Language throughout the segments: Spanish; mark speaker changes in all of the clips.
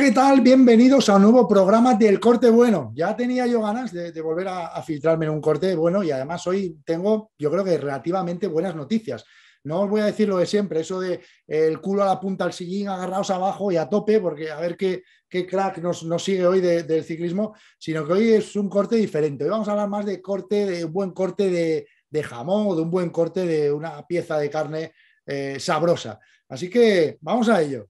Speaker 1: ¿qué tal? Bienvenidos a un nuevo programa del corte bueno. Ya tenía yo ganas de, volver a, filtrarme en un corte bueno y además hoy tengo, yo creo que relativamente buenas noticias. No os voy a decir lo de siempre, eso de el culo a la punta al sillín, Agarraos abajo y a tope, porque a ver qué, crack nos, sigue hoy del ciclismo, sino que hoy es un corte diferente. Hoy vamos a hablar más de corte, de un buen corte de, jamón o de un buen corte de una pieza de carne eh, sabrosa. Así que vamos a ello.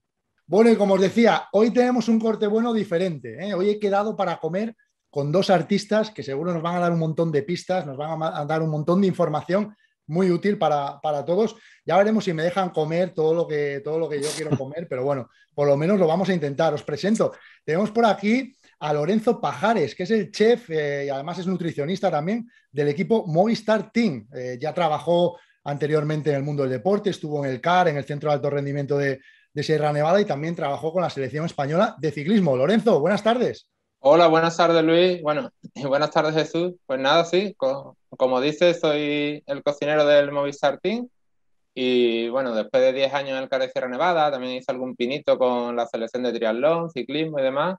Speaker 1: Bueno, y como os decía, hoy tenemos un corte bueno diferente. ¿eh? Hoy he quedado para comer con dos artistas que seguro nos van a dar un montón de pistas, nos van a dar un montón de información muy útil para, todos. Ya veremos si me dejan comer todo lo, que, todo lo que yo quiero comer, pero bueno, por lo menos lo vamos a intentar. Os presento. Tenemos por aquí a Lorenzo Pajares, que es el chef eh, y además es nutricionista también del equipo Movistar Team. Eh, ya trabajó anteriormente en el mundo del deporte, estuvo en el CAR, en el Centro de Alto Rendimiento de, de Sierra Nevada y también trabajó con la selección española de ciclismo. Lorenzo, buenas tardes.
Speaker 2: Hola, buenas tardes Luis. Bueno, buenas tardes Jesús. Pues nada, sí, como dices, soy el cocinero del Movistar Team y bueno, después de 10 años en el CAR de Sierra Nevada, también hice algún pinito con la selección de triatlón, ciclismo y demás.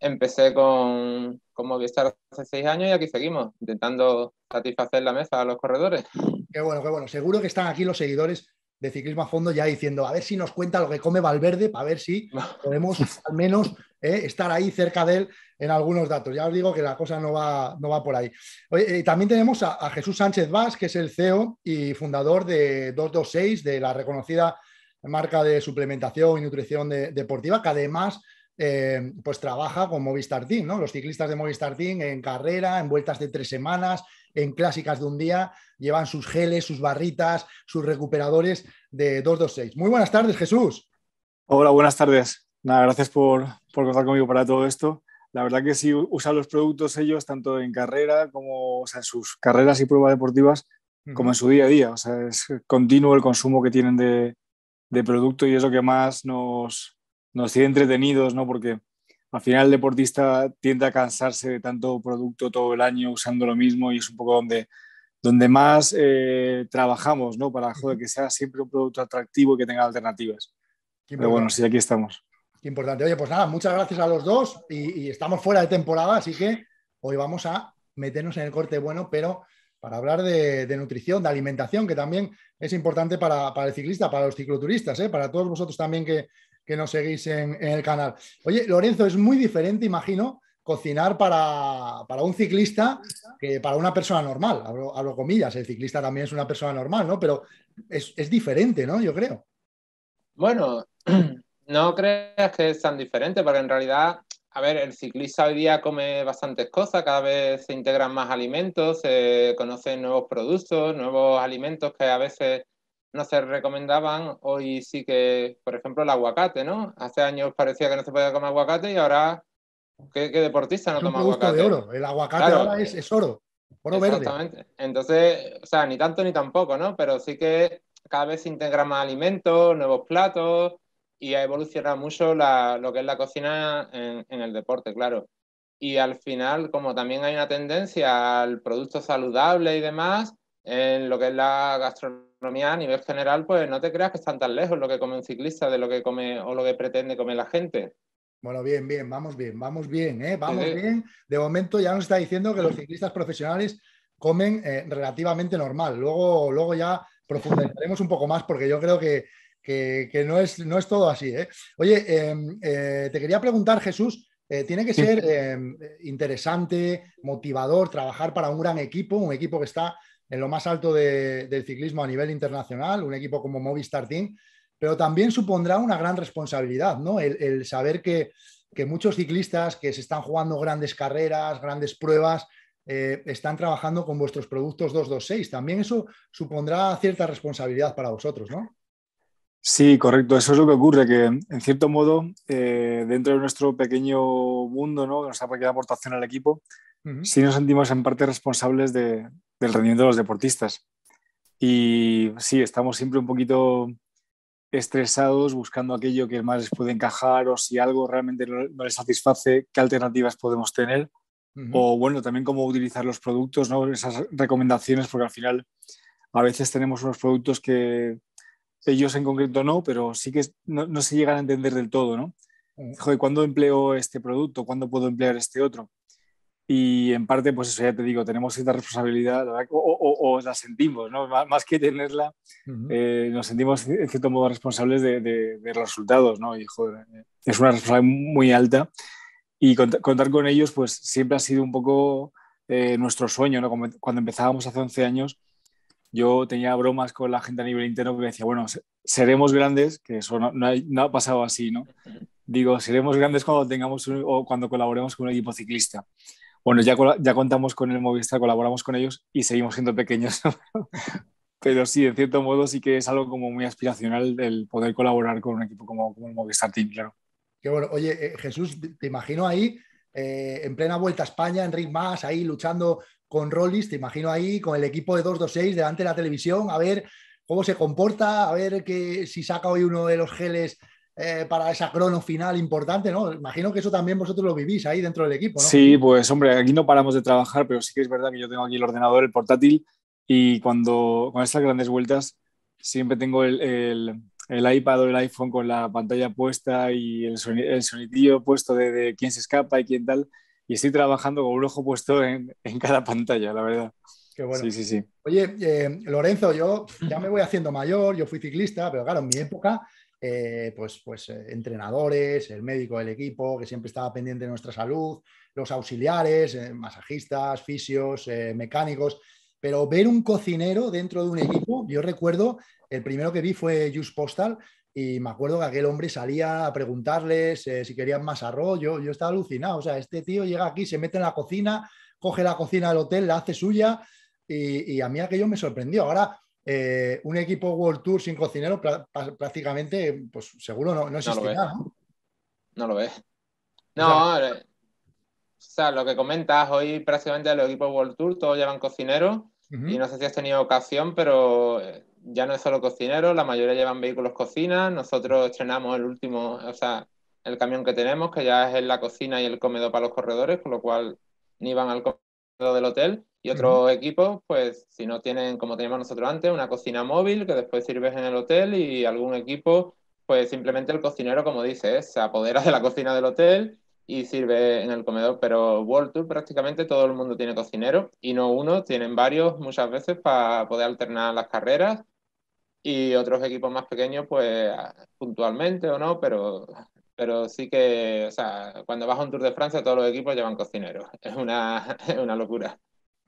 Speaker 2: Empecé con, con Movistar hace 6 años y aquí seguimos, intentando satisfacer la mesa a los corredores.
Speaker 1: Qué bueno, qué bueno. Seguro que están aquí los seguidores de ciclismo a fondo ya diciendo, a ver si nos cuenta lo que come Valverde, para ver si podemos al menos eh, estar ahí cerca de él en algunos datos. Ya os digo que la cosa no va, no va por ahí. Eh, también tenemos a, Jesús Sánchez Vaz, que es el CEO y fundador de 226, de la reconocida marca de suplementación y nutrición deportiva, que además eh, pues trabaja con Movistar Team, ¿no? Los ciclistas de Movistar Team en carrera, en vueltas de tres semanas, en clásicas de un día, llevan sus geles, sus barritas, sus recuperadores de 226. Muy buenas tardes, Jesús.
Speaker 3: Hola, buenas tardes. Nada, gracias por, por contar conmigo para todo esto. La verdad que sí usan los productos ellos, tanto en carrera como en sus carreras y pruebas deportivas, como en su día a día. O sea, es continuo el consumo que tienen de, de producto y es lo que más nos, nos sigue entretenidos, ¿no? Porque al final el deportista tiende a cansarse de tanto producto todo el año usando lo mismo y es un poco donde, donde más eh, trabajamos, ¿no? Para que sea siempre un producto atractivo y que tenga
Speaker 1: alternativas.
Speaker 3: Pero bueno, sí, aquí estamos.
Speaker 1: Qué importante. Oye, pues nada, muchas gracias a los dos y, estamos fuera de temporada, así que hoy vamos a meternos en el corte bueno, pero para hablar de, nutrición, de alimentación, que también es importante para, el ciclista, para los cicloturistas, ¿eh? para todos vosotros también que, que nos seguís en, el canal. Oye, Lorenzo, es muy diferente, imagino, cocinar para, un ciclista que para una persona normal. Hablo, comillas, el ciclista también es una persona normal, ¿no? Pero es, es, diferente, ¿no? Yo creo.
Speaker 2: Bueno, no creas que es tan diferente, porque en realidad, a ver, el ciclista hoy día come bastantes cosas, cada vez se integran más alimentos, se conocen nuevos productos, nuevos alimentos que a veces no se recomendaban, hoy sí que, por ejemplo, el aguacate, ¿no? Hace años parecía que no se podía comer aguacate y ahora, ¿qué, deportista no toma aguacate? De oro.
Speaker 1: El aguacate ahora es, oro,
Speaker 2: Exactamente. Entonces, o sea, ni tanto ni tampoco, ¿no? Pero sí que cada vez se integra más alimentos, nuevos platos y ha evolucionado mucho la, lo que es la cocina en el deporte, claro. Y al final, como también hay una tendencia al producto saludable y demás, en lo que es la gastronomía, a nivel general, pues no te creas que están tan lejos lo que come un ciclista de lo que come o lo que pretende comer la gente.
Speaker 1: Bueno, bien, bien, vamos bien, vamos bien, ¿eh? vamos bien. De momento ya nos está diciendo que los ciclistas profesionales comen eh, relativamente normal. Luego, luego ya profundizaremos un poco más porque yo creo que, no, es, no es todo así. ¿eh? Oye, em, te quería preguntar, Jesús, tiene que ser em, interesante, motivador, trabajar para un gran equipo, un equipo que está en lo más alto del ciclismo a nivel internacional, un equipo como Movistar Team, pero también supondrá una gran responsabilidad, ¿no? El, saber que, muchos ciclistas que se están jugando grandes carreras, grandes pruebas, eh, están trabajando con vuestros productos 226. También eso supondrá cierta responsabilidad para vosotros, ¿no?
Speaker 3: Sí, correcto. Eso es lo que ocurre, que en cierto modo,
Speaker 1: eh, dentro de nuestro pequeño mundo,
Speaker 3: ¿no? nuestra pequeña aportación al equipo, sí nos sentimos en parte responsables del rendimiento de los deportistas. Y sí, estamos siempre un poquito estresados buscando aquello que más les puede encajar o si algo realmente no les satisface, qué alternativas podemos tener. O bueno, también cómo utilizar los productos, ¿no? esas recomendaciones, porque al final a veces tenemos unos productos que ellos en concreto no, pero sí que no, se llegan a entender del todo. ¿no? ¿cuándo empleo este producto? ¿Cuándo puedo emplear este otro? Y en parte, pues eso ya te digo, tenemos cierta responsabilidad, o, la sentimos, ¿no? más que tenerla, eh, nos sentimos en cierto modo responsables de, los resultados, ¿no? Eh, es una responsabilidad muy alta. Y contar con ellos, pues siempre ha sido un poco eh, nuestro sueño, ¿no? Em, cuando empezábamos hace 11 años, yo tenía bromas con la gente a nivel interno que decía, bueno, seremos grandes, que eso no, ha, pasado así, ¿no? Digo, seremos grandes cuando tengamos o cuando colaboremos con un equipo ciclista. Bueno, ya, ya contamos con el Movistar, colaboramos con ellos y seguimos siendo pequeños. Pero sí, en cierto modo sí que es algo como muy aspiracional el poder colaborar con un equipo como, el Movistar Team, claro.
Speaker 1: Qué bueno. Oye, eh, Jesús, te imagino ahí, eh, en plena vuelta a España, en Rick Más, ahí luchando con Rollis, te imagino ahí con el equipo de 226 delante de la televisión, a ver cómo se comporta, a ver que, si saca hoy uno de los geles eh, para esa crono final importante, ¿no? Imagino que eso también vosotros lo vivís ahí dentro del equipo, ¿no?
Speaker 3: Sí, pues hombre, aquí no paramos de trabajar, pero sí que es verdad que yo tengo aquí el ordenador, el portátil, y cuando con estas grandes vueltas siempre tengo el, iPad o el iPhone con la pantalla puesta y el, sonido, el sonidillo puesto de, quién se escapa y quién tal, y estoy trabajando con un ojo puesto en, cada pantalla, la verdad.
Speaker 1: Qué bueno. Sí, sí, sí. Oye, eh, Lorenzo, yo ya me voy haciendo mayor, yo fui ciclista, pero claro, en mi época eh, pues, pues eh, entrenadores, el médico del equipo, que siempre estaba pendiente de nuestra salud, los auxiliares, eh, masajistas, fisios, mecánicos. Pero ver un cocinero dentro de un equipo, yo recuerdo, el primero que vi fue Just Postal, y me acuerdo que aquel hombre salía a preguntarles si querían más arroz. Yo, yo, estaba alucinado. O sea, este tío llega aquí, se mete en la cocina, coge la cocina del hotel, la hace suya y, y a mí aquello me sorprendió. Ahora eh, un equipo World Tour sin cocinero prácticamente, pues seguro no, no existirá, ¿no? No
Speaker 2: lo ves. No, eh, o sea, lo que comentas, hoy prácticamente los equipos World Tour todos llevan cocinero y no sé si has tenido ocasión, pero eh, ya no es solo cocinero la mayoría llevan vehículos cocina, nosotros estrenamos el último, o sea, el camión que tenemos, que ya es en la cocina y el comedor para los corredores, con lo cual ni van al comedor del hotel. Y otros equipos, pues si no tienen, como teníamos nosotros antes, una cocina móvil que después sirves en el hotel y algún equipo, pues simplemente el cocinero, como dices, ¿eh? se apodera de la cocina del hotel y sirve en el comedor. Pero World Tour prácticamente todo el mundo tiene cocinero y no uno, tienen varios muchas veces para poder alternar las carreras y otros equipos más pequeños, pues puntualmente o no, pero, pero sí que, o sea, cuando vas a un Tour de Francia todos los equipos llevan cocinero Es una, es una locura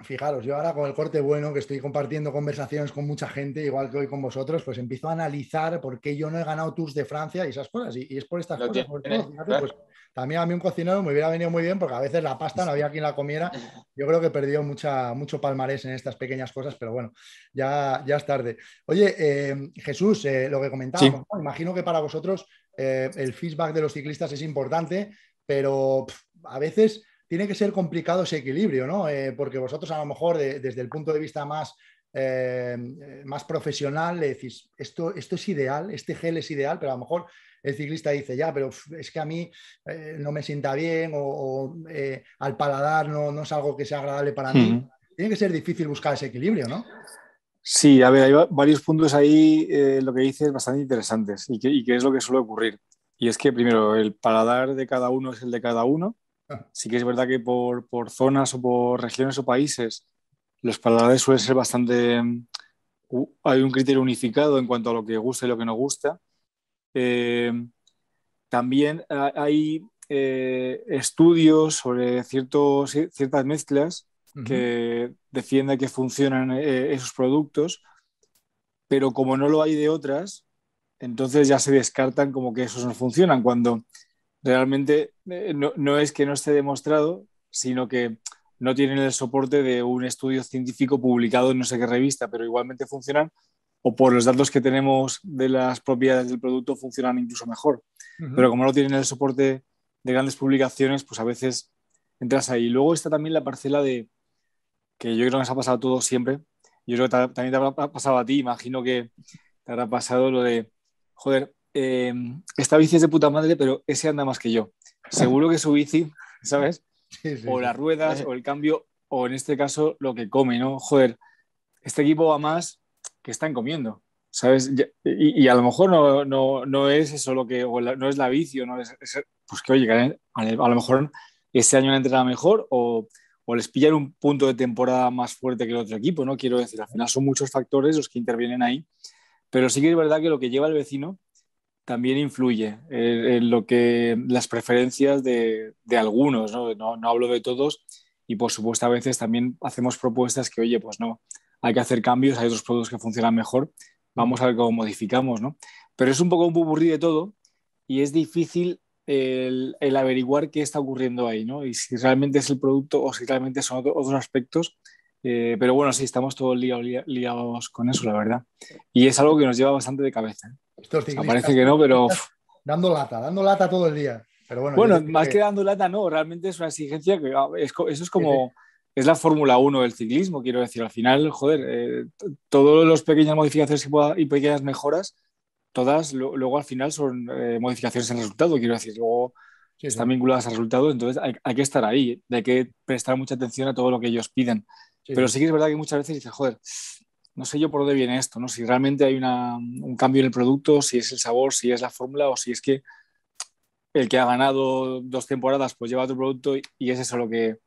Speaker 1: fijaros, yo ahora con el corte bueno, que estoy compartiendo conversaciones con mucha gente, igual que hoy con vosotros, pues empiezo a analizar por qué yo no he ganado Tours de Francia y esas cosas. Y, es por estas cosas. Pues, también a mí un cocinero me hubiera venido muy bien porque a veces la pasta no había quien la comiera. Yo creo que perdió mucha, mucho palmarés en estas pequeñas cosas, pero bueno, ya, ya es tarde. Oye, eh, Jesús, eh, lo que comentábamos, imagino que para vosotros eh, el feedback de los ciclistas es importante, pero a veces tiene que ser complicado ese equilibrio, ¿no? Eh, porque vosotros a lo mejor desde el punto de vista más, eh, más profesional le decís, esto, esto es ideal, este gel es ideal, pero a lo mejor el ciclista dice, ya, pero es que a mí eh, no me sienta bien o, al paladar no, no, es algo que sea agradable para mí. Tiene que ser difícil buscar ese equilibrio, ¿no?
Speaker 3: Sí, a ver, hay varios puntos ahí, lo que dices, bastante interesantes y y que es lo que suele ocurrir. Y es que primero, el paladar de cada uno es el de cada uno Sí que es verdad que por, zonas o por regiones o países, los paladares suelen ser bastante... Mm, hay un criterio unificado en cuanto a lo que gusta y lo que no gusta. Eh, también hay eh, estudios sobre ciertos, ciertas mezclas que defienden que funcionan eh, esos productos, pero como no lo hay de otras, entonces ya se descartan como que esos no funcionan, cuando realmente eh, no, es que no esté demostrado, sino que no tienen el soporte de un estudio científico publicado en no sé qué revista, pero igualmente funcionan, o por los datos que tenemos de las propiedades del producto funcionan incluso mejor. Pero como no tienen el soporte de grandes publicaciones, pues a veces entras ahí. Luego está también la parcela de, que yo creo que nos ha pasado a todos siempre, yo creo que también te ha pasado a ti, imagino que te habrá pasado lo de, joder, Em, esta bici es de puta madre, pero ese anda más que yo. Seguro que su bici, ¿sabes? o las ruedas, eh. o el cambio, o en este caso lo que come, ¿no? Joder, este equipo va más que están comiendo, ¿sabes? Y, a lo mejor no, es eso lo que, o no es la bici, o no es, pues que oye, a, lo mejor este año han entrenado mejor o, o les pillan un punto de temporada más fuerte que el otro equipo, ¿no? Quiero decir, al final son muchos factores los que intervienen ahí, pero sí que es verdad que lo que lleva el vecino también influye eh, en lo que las preferencias de, algunos, ¿no? ¿no? hablo de todos, y por supuesto a veces también hacemos propuestas que, oye, pues no, hay que hacer cambios, hay otros productos que funcionan mejor, vamos a ver cómo modificamos, ¿no? Pero es un poco un buburrí de todo y es difícil el, averiguar qué está ocurriendo ahí, ¿no? Y si realmente es el producto o si realmente son otros aspectos. Eh, pero bueno, sí, estamos todos liados, con eso, la verdad. Y es algo que nos lleva bastante de cabeza. ¿eh? Parece que no, pero.
Speaker 1: Dando lata, dando lata todo el día.
Speaker 3: Pero bueno, bueno más que... dando lata, no, realmente es una exigencia que ah, es, eso es como. Es la Fórmula 1 del ciclismo, quiero decir. Al final, joder, eh, todas las pequeñas modificaciones y pequeñas mejoras, todas luego al final son eh, modificaciones en resultado, quiero decir. Luego están vinculadas al resultado, entonces hay, que estar ahí, hay que prestar mucha atención a todo lo que ellos piden. Pero sí que es verdad que muchas veces dices, joder, no sé yo por dónde viene esto, ¿no? Si realmente hay un cambio en el producto, si es el sabor, si es la fórmula o si es que el que ha ganado dos temporadas pues lleva otro producto y, es eso lo que,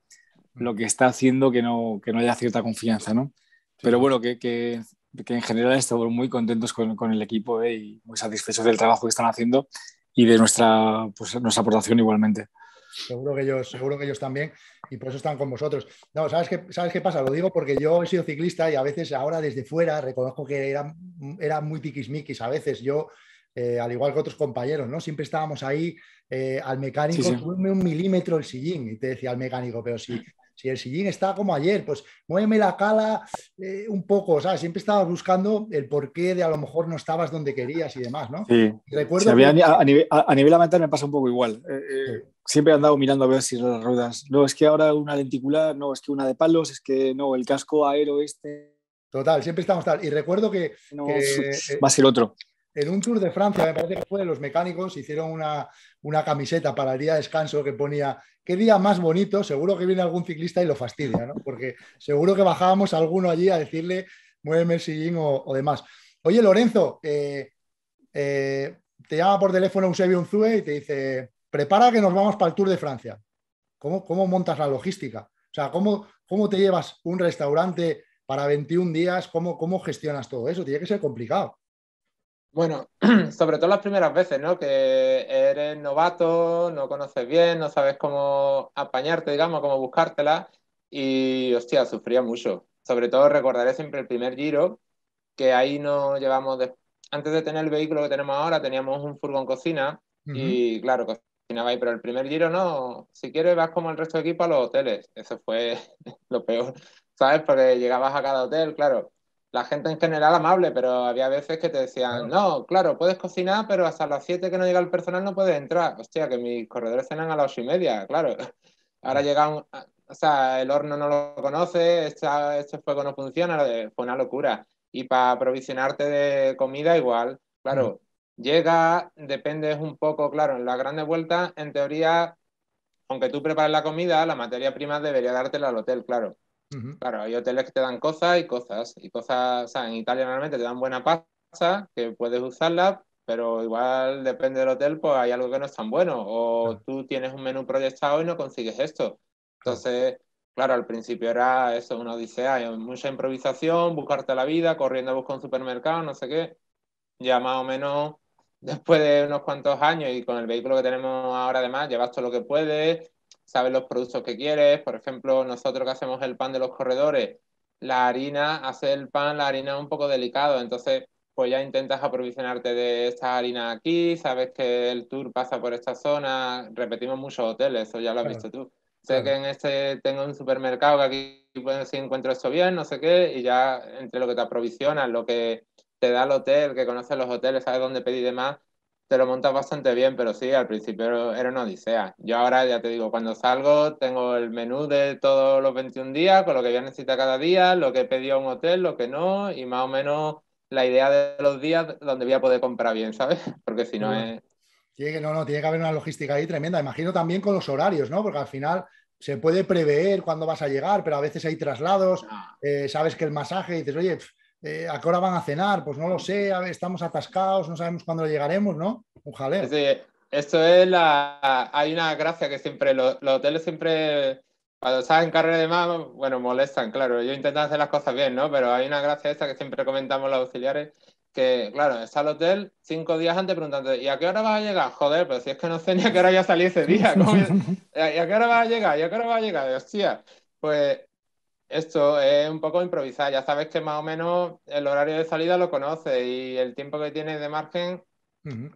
Speaker 3: lo mm. que está haciendo que no, que no haya cierta confianza, ¿no? Pero bueno, que, que, en general estamos muy contentos con, con el equipo ¿eh? y muy satisfechos del trabajo que están haciendo y de nuestra, pues, nuestra aportación igualmente.
Speaker 1: Seguro que ellos, seguro que ellos también, y por eso están con vosotros. No, ¿sabes qué, ¿sabes qué pasa? Lo digo porque yo he sido ciclista y a veces ahora desde fuera reconozco que eran era muy tiquismiquis a veces. Yo, eh, al igual que otros compañeros, ¿no? Siempre estábamos ahí eh, al mecánico, sí, un milímetro el sillín, y te decía al mecánico, pero si el sillín está como ayer, pues muéveme la cala eh, un poco, siempre estabas buscando el porqué de a lo mejor no estabas donde querías y demás, a,
Speaker 3: nivel, a, me pasa un poco igual siempre he andado mirando a ver si las ruedas. No, es que ahora una lenticular, no, es que una de palos, es que no, el casco aero este.
Speaker 1: Total, siempre estamos tal. Y recuerdo que. No, que eh, va a ser otro. En un Tour de Francia, me parece que fue, los mecánicos hicieron una, camiseta para el día de descanso que ponía qué día más bonito, seguro que viene algún ciclista y lo fastidia, ¿no? Porque seguro que bajábamos alguno allí a decirle muéveme el sillín o, demás. Oye, Lorenzo, eh, eh, te llama por teléfono Eusebio Unzue y te dice, prepara que nos vamos para el Tour de Francia. ¿Cómo, montas la logística? O sea, ¿cómo, ¿cómo te llevas un restaurante para 21 días? ¿Cómo, gestionas todo eso? Tiene que ser complicado. Bueno,
Speaker 2: sobre todo las primeras veces, ¿no? Que eres novato, no conoces bien, no sabes cómo apañarte, digamos, cómo buscártela. Y, hostia, sufría mucho. Sobre todo recordaré siempre el primer giro, que ahí no llevamos... Antes de tener el vehículo que tenemos ahora, teníamos un furgón cocina y, claro, pero el primer giro no, si quieres vas como el resto de equipo a los hoteles, eso fue lo peor, ¿sabes? Porque llegabas a cada hotel, claro, la gente en general amable, pero había veces que te decían, no, claro, puedes cocinar, pero hasta las 7 que no llega el personal no puedes entrar, hostia, que mis corredores cenan a las 8 y media, claro, ahora llegan, o sea, el horno no lo conoce, esta, este fuego no funciona, fue una locura, y para aprovisionarte de comida igual, claro. Mm. Llega, depende un poco, claro, en las grandes vueltas, en teoría, aunque tú prepares la comida, la materia prima debería dártela al hotel, claro. Claro, hay hoteles que te dan cosas y cosas, y cosas, o sea, en Italia normalmente te dan buena pasta, que puedes usarla, pero igual depende del hotel, pues hay algo que no es tan bueno, o tú tienes un menú proyectado y no consigues esto. Entonces, claro, al principio era eso, uno dice, hay mucha improvisación, buscarte la vida, corriendo a buscar un supermercado, no sé qué. Ya más o menos después de unos cuantos años y con el vehículo que tenemos ahora además, llevas todo lo que puedes, sabes los productos que quieres, por ejemplo, nosotros que hacemos el pan de los corredores, la harina, hace el pan, la harina es un poco delicado, entonces pues ya intentas aprovisionarte de esta harina aquí, sabes que el tour pasa por esta zona, repetimos muchos hoteles, eso ya lo has visto tú. Sé que en este tengo un supermercado que aquí puedes si encuentro esto bien, no sé qué, y ya entre lo que te aprovisionas, lo que te da el hotel, que conoces los hoteles, sabes dónde pedir y demás, te lo montas bastante bien, pero sí, al principio era una odisea. Yo ahora ya te digo, cuando salgo tengo el menú de todos los 21 días, con lo que voy a necesitar cada día, lo que he pedido a un hotel, lo que no, y más o menos la idea de los días donde voy a poder comprar bien, ¿sabes? Porque si no es...
Speaker 1: Tiene que, no, no, tiene que haber una logística ahí tremenda. Imagino también con los horarios, ¿no? Porque al final se puede prever cuándo vas a llegar, pero a veces hay traslados, ah. eh, sabes que el masaje, dices, oye, eh, ¿a qué hora van a cenar? Pues no lo sé, estamos atascados, no sabemos cuándo llegaremos, ¿no?
Speaker 2: Ojalá. Sí, esto es la. Hay una gracia que siempre los, hoteles siempre. Cuando salen en de más, bueno, molestan, claro. Yo intento hacer las cosas bien, ¿no? Pero hay una gracia esta que siempre comentamos los auxiliares, que, claro, está el hotel cinco días antes preguntando, ¿y a qué hora vas a llegar? Joder, pero pues si es que no sé ni a qué hora ya salí ese día. ¿Y a qué hora vas a llegar? ¿Y a qué hora vas a llegar? hostia, pues esto es un poco improvisar, ya sabes que más o menos el horario de salida lo conoces y el tiempo que tienes de margen,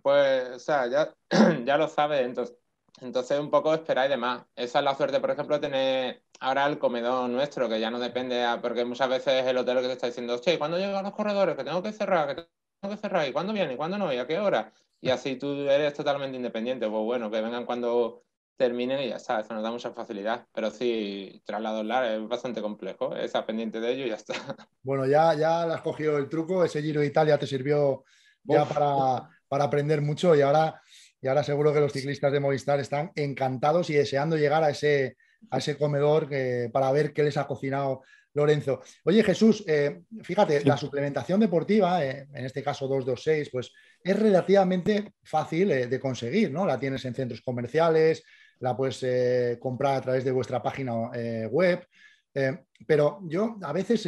Speaker 2: pues, o sea, ya, ya lo sabes, entonces, entonces un poco esperar y demás. Esa es la suerte, por ejemplo, tener ahora el comedor nuestro, que ya no depende, a, porque muchas veces el hotel que te está diciendo, che, ¿cuándo llegan los corredores? Que tengo que cerrar, que tengo que cerrar, ¿y cuándo vienen? ¿Cuándo no? ¿Y a qué hora? Y así tú eres totalmente independiente, pues bueno, que vengan cuando terminen y ya está, eso nos da mucha facilidad. Pero sí, trasladarla es bastante complejo, ¿eh? está pendiente de ello y ya está.
Speaker 1: Bueno, ya, ya has cogido el truco, ese Giro de Italia te sirvió
Speaker 2: ya para,
Speaker 1: aprender mucho y ahora, y ahora seguro que los ciclistas de Movistar están encantados y deseando llegar a ese, a ese comedor eh, para ver qué les ha cocinado Lorenzo. Oye, Jesús, eh, fíjate, la suplementación deportiva, en este caso 226, pues es relativamente fácil de conseguir, ¿no? La tienes en centros comerciales, la puedes eh, comprar a través de vuestra página eh, web. Eh, pero yo a veces,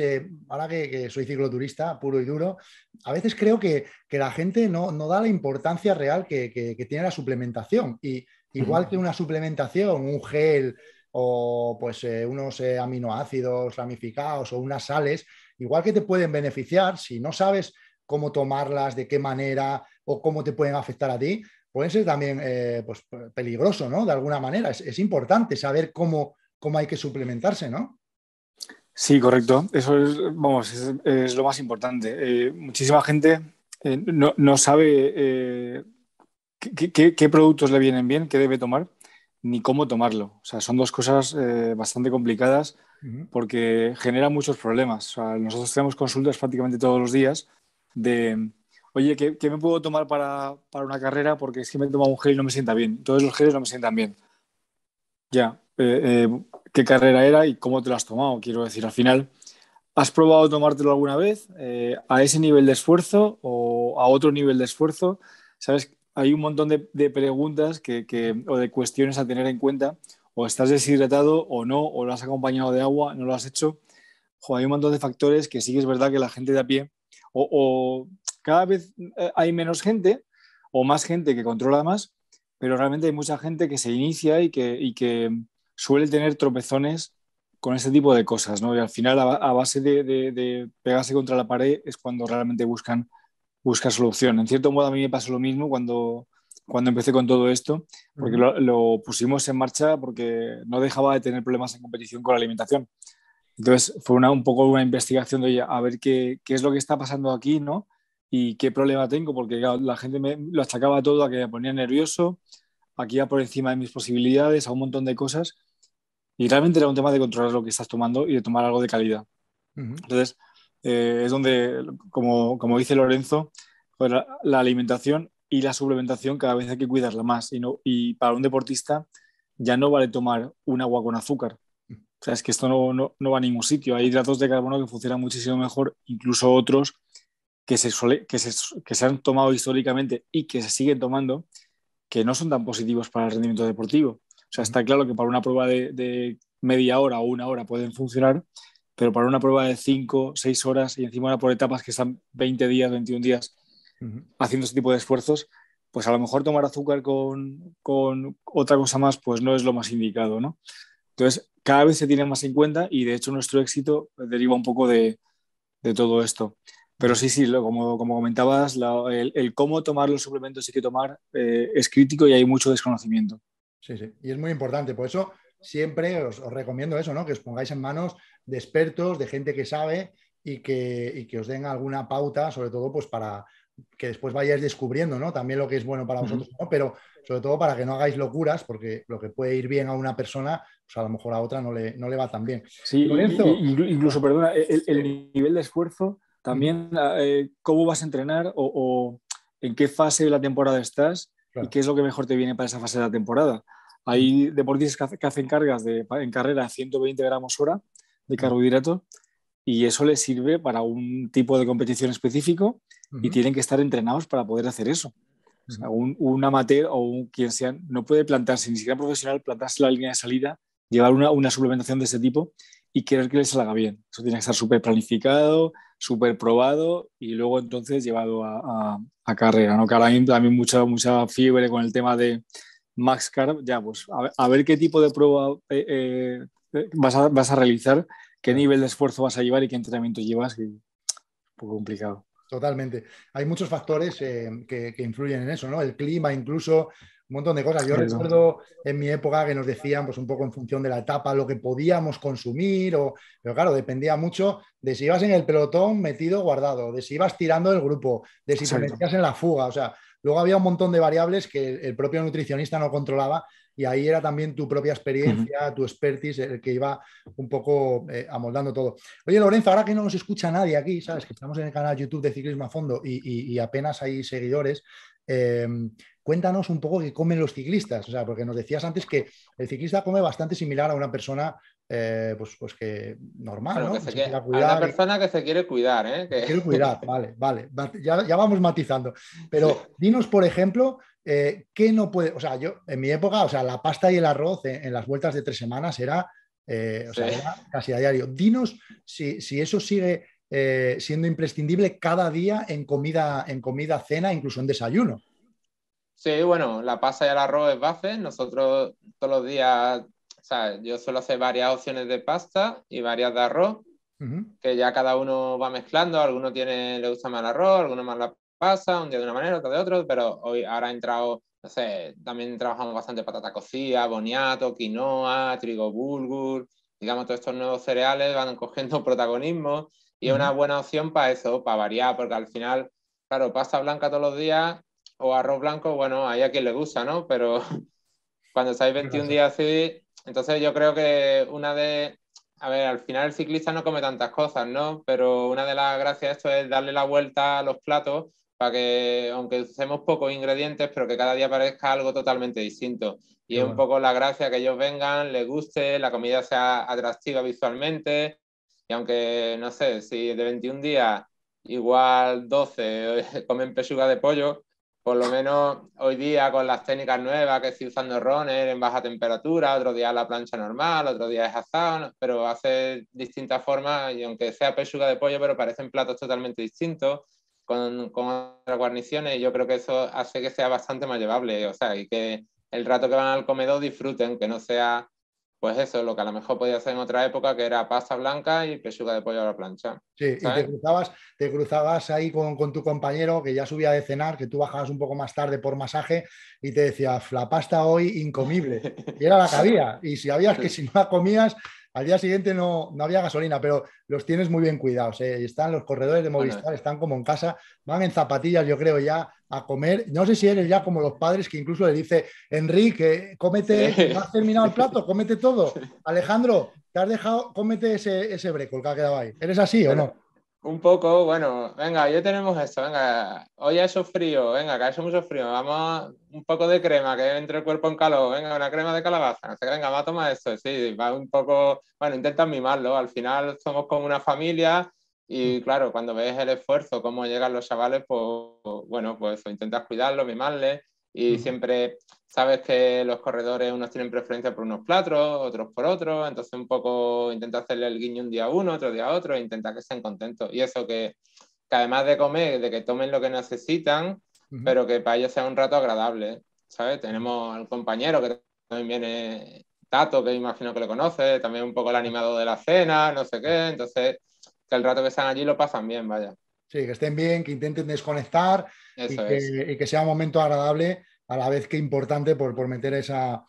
Speaker 1: ahora que, soy cicloturista puro y duro, a veces creo que, la gente no, da la importancia real que, que tiene la suplementación. Y igual que una suplementación, un gel o pues unos aminoácidos ramificados o unas sales, igual que te pueden beneficiar si no sabes cómo tomarlas, de qué manera o cómo te pueden afectar a ti, puede ser también eh, pues, peligroso, ¿no? De alguna manera. Es, importante saber cómo, cómo, hay que suplementarse, ¿no?
Speaker 3: Sí, correcto. Eso es, vamos, es, lo más importante. Eh, muchísima gente eh, no, sabe qué, productos le vienen bien, qué debe tomar, ni cómo tomarlo. O sea, son dos cosas bastante complicadas porque generan muchos problemas. nosotros tenemos consultas prácticamente todos los días de oye, ¿qué, me puedo tomar para, una carrera? Porque es que me tomado un gel y no me sienta bien. Todos los geles no me sientan bien. Ya, eh, eh, ¿qué carrera era y cómo te lo has tomado? Quiero decir, al final, ¿has probado tomártelo alguna vez eh, a ese nivel de esfuerzo o a otro nivel de esfuerzo? ¿Sabes? Hay un montón de, preguntas que, o de cuestiones a tener en cuenta. O estás deshidratado o no, o lo has acompañado de agua, no lo has hecho. hay un montón de factores que sí que es verdad que la gente de a pie o, cada vez eh, hay menos gente o más gente que controla más, pero realmente hay mucha gente que se inicia y que, suele tener tropezones con ese tipo de cosas, ¿no? Y al final, a, base de, pegarse contra la pared, es cuando realmente buscan, buscan solución. En cierto modo, a mí me pasó lo mismo cuando, empecé con todo esto, porque lo, pusimos en marcha porque no dejaba de tener problemas en competición con la alimentación. Entonces, fue una, un poco una investigación de, a ver qué, qué, es lo que está pasando aquí, ¿no? y qué problema tengo, porque la gente me lo achacaba todo a que me ponía nervioso, a que iba por encima de mis posibilidades, a un montón de cosas. Y realmente era un tema de controlar lo que estás tomando y de tomar algo de calidad. Entonces, eh, es donde, como, dice Lorenzo, pues, la, alimentación y la suplementación cada vez hay que cuidarla más. Y, y para un deportista ya no vale tomar un agua con azúcar. Mm. O sea, es que esto no, no va a ningún sitio. Hay hidratos de carbono que funcionan muchísimo mejor, incluso otros que se, que, que se han tomado históricamente y que se siguen tomando, que no son tan positivos para el rendimiento deportivo. O sea, está claro que para una prueba de, media hora o una hora pueden funcionar, pero para una prueba de 5, 6 horas y encima ahora por etapas que están 20 días, 21 días haciendo ese tipo de esfuerzos, pues a lo mejor tomar azúcar con, con, otra cosa más pues no es lo más indicado, ¿no? Entonces, cada vez se tiene más en cuenta y de hecho nuestro éxito deriva un poco de, de todo esto. Pero sí, sí, como, como comentabas, el, cómo tomar los suplementos y qué tomar eh, es crítico y hay mucho desconocimiento.
Speaker 1: Sí, sí, y es muy importante. Por eso siempre os, recomiendo eso, ¿no? Que os pongáis en manos de expertos, de gente que sabe y que, os den alguna pauta, sobre todo pues para que después vayáis descubriendo, ¿no? También lo que es bueno para vosotros, Pero sobre todo para que no hagáis locuras, porque lo que puede ir bien a una persona, pues a lo mejor a otra no le, no le va tan bien. Sí, incluso, perdona, el
Speaker 3: nivel de esfuerzo también eh, cómo vas a entrenar o, en qué fase de la temporada estás y qué es lo que mejor te viene para esa fase de la temporada. Hay deportistas que hacen cargas de, en carrera 120 gramos hora de carbohidrato y eso les sirve para un tipo de competición específico y tienen que estar entrenados para poder hacer eso. un, amateur o quien sea no puede plantarse, ni siquiera profesional, plantarse la línea de salida, llevar una, una suplementación de ese tipo y querer que les salga bien. Eso tiene que estar súper planificado, súper probado y luego entonces llevado a, carrera. ¿no? Que ahora hay también mucha, mucha fiebre con el tema de Max Carp. Ya, pues a ver, qué tipo de prueba eh,
Speaker 1: eh, vas, a, realizar,
Speaker 3: qué nivel de esfuerzo vas a llevar y qué entrenamiento llevas. un poco complicado.
Speaker 1: Totalmente. Hay muchos factores eh, que, que, influyen en eso, ¿no? El clima, incluso un montón de cosas. Yo recuerdo en mi época que nos decían, pues un poco en función de la etapa, lo que podíamos consumir, o... pero claro, dependía mucho de si ibas en el pelotón metido guardado, de si ibas tirando del grupo, de si te metías en la fuga, o sea, luego había un montón de variables que el propio nutricionista no controlaba y ahí era también tu propia experiencia, tu expertise, el que iba un poco eh, amoldando todo. Oye, Lorenzo, ahora que no nos escucha nadie aquí, sabes que estamos en el canal YouTube de Ciclismo a Fondo y, apenas hay seguidores, eh, cuéntanos un poco qué comen los ciclistas, o sea, porque nos decías antes que el ciclista come bastante similar a una persona eh, pues, pues que normal, ¿no? una
Speaker 2: persona que se quiere cuidar, ¿eh? Quiere cuidar,
Speaker 1: vale, vale. Ya, vamos matizando. Pero dinos, por ejemplo, eh, qué no puede. O sea, yo en mi época, o sea, la pasta y el arroz en, las vueltas de tres semanas eh, era, casi a diario. Dinos si, si eso sigue eh, siendo imprescindible cada día en comida, en comida, cena, incluso en desayuno.
Speaker 2: Sí, bueno, la pasta y el arroz es base. Nosotros todos los días, o sea, yo suelo hacer varias opciones de pasta y varias de arroz, que ya cada uno va mezclando. Alguno tiene, le gusta más el arroz, alguno más la pasta, un día de una manera, otro de otro, pero hoy ahora ha entrado, no sé, también trabajamos bastante patata cocida, boniato, quinoa, trigo bulgur, digamos, todos estos nuevos cereales van cogiendo protagonismo y es una buena opción para eso, para variar, porque al final, claro, pasta blanca todos los días o arroz blanco, bueno, hay a quien le gusta, ¿no? Pero cuando estáis 21 días así, entonces yo creo que una de, a ver, al final el ciclista no come tantas cosas, ¿no? Pero una de las gracias de esto es darle la vuelta a los platos para que, aunque usemos pocos ingredientes, pero que cada día parezca algo totalmente distinto. Y es un poco la gracia que ellos vengan, les guste, la comida sea atractiva visualmente. Y aunque, no sé, si de 21 días igual 12 comen pechuga de pollo, por lo menos hoy día con las técnicas nuevas que estoy usando runner en baja temperatura, otro día la plancha normal, otro día es asado, pero hace distintas formas y aunque sea pechuga de pollo, pero parecen platos totalmente distintos con, con otras guarniciones y yo creo que eso hace que sea bastante más llevable, o sea, y que el rato que van al comedor disfruten, que no sea pues eso, lo que a lo mejor podía hacer en otra época, que era pasta blanca y pechuga de pollo a la plancha. Sí, y te cruzabas,
Speaker 1: te cruzabas ahí con, tu compañero que ya subía de cenar, que tú bajabas un poco más tarde por masaje y te decía, la pasta hoy incomible. Y era la que había. Y habías que si no la comías, al día siguiente no, había gasolina, pero los tienes muy bien cuidados. ¿eh? Están los corredores de Movistar, están como en casa, van en zapatillas, yo creo ya a comer. No sé si eres ya como los padres que incluso le dice, Enrique, cómete, has terminado el plato, cómete todo. Alejandro, te has dejado, cómete ese, ese brécol que ha quedado ahí. ¿Eres así o no?
Speaker 2: Un poco, bueno, venga, ya tenemos esto, venga, hoy ha frío, venga, que ha mucho frío, vamos, un poco de crema, que entre el cuerpo en calor, venga, una crema de calabaza, no venga, va a tomar esto, sí, va un poco, bueno, intentan mimarlo, al final somos como una familia, y claro, cuando ves el esfuerzo, cómo llegan los chavales, pues bueno, pues intentas cuidarlos, mimarles y siempre sabes que los corredores unos tienen preferencia por unos platos, otros por otros, entonces un poco intenta hacerle el guiño un día a uno, otro día a otro, e intenta que estén contentos. Y eso que, además de comer, de que tomen lo que necesitan, pero que para ellos sea un rato agradable, ¿sabes? Tenemos al compañero que también viene Tato, que imagino que lo conoce, también un poco el animado de la cena, no sé qué, entonces que el rato que están allí lo pasan bien, vaya.
Speaker 1: Sí, que estén bien, que intenten desconectar
Speaker 2: y que,
Speaker 1: sea un momento agradable a la vez que importante por, meter esa,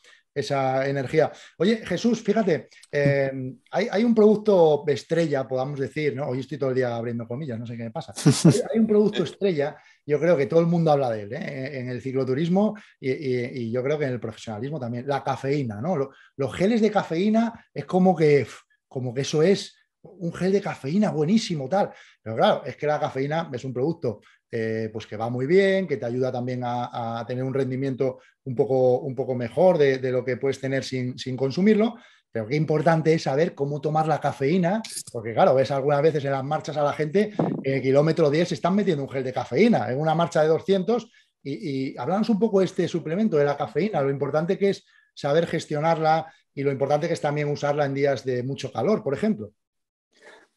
Speaker 1: energía. Oye, Jesús, fíjate, eh, hay, un producto estrella, podamos decir, ¿no? Hoy estoy todo el día abriendo comillas, no sé qué me pasa. Hay un producto estrella, yo creo que todo el mundo habla de él, ¿eh? Eh, en el cicloturismo y, yo creo que en el profesionalismo también, la cafeína, ¿no? los geles de cafeína es como que, como que eso es un gel de cafeína buenísimo, tal. Pero claro, es que la cafeína es un producto eh, pues que va muy bien, que te ayuda también a, tener un rendimiento un poco, un poco mejor de, lo que puedes tener sin, consumirlo. Pero qué importante es saber cómo tomar la cafeína, porque claro, ves algunas veces en las marchas a la gente, en el kilómetro 10 se están metiendo un gel de cafeína, en una marcha de 200. Y, y hablamos un poco de este suplemento de la cafeína, lo importante que es saber gestionarla y lo importante que es también usarla en días de mucho calor, por ejemplo.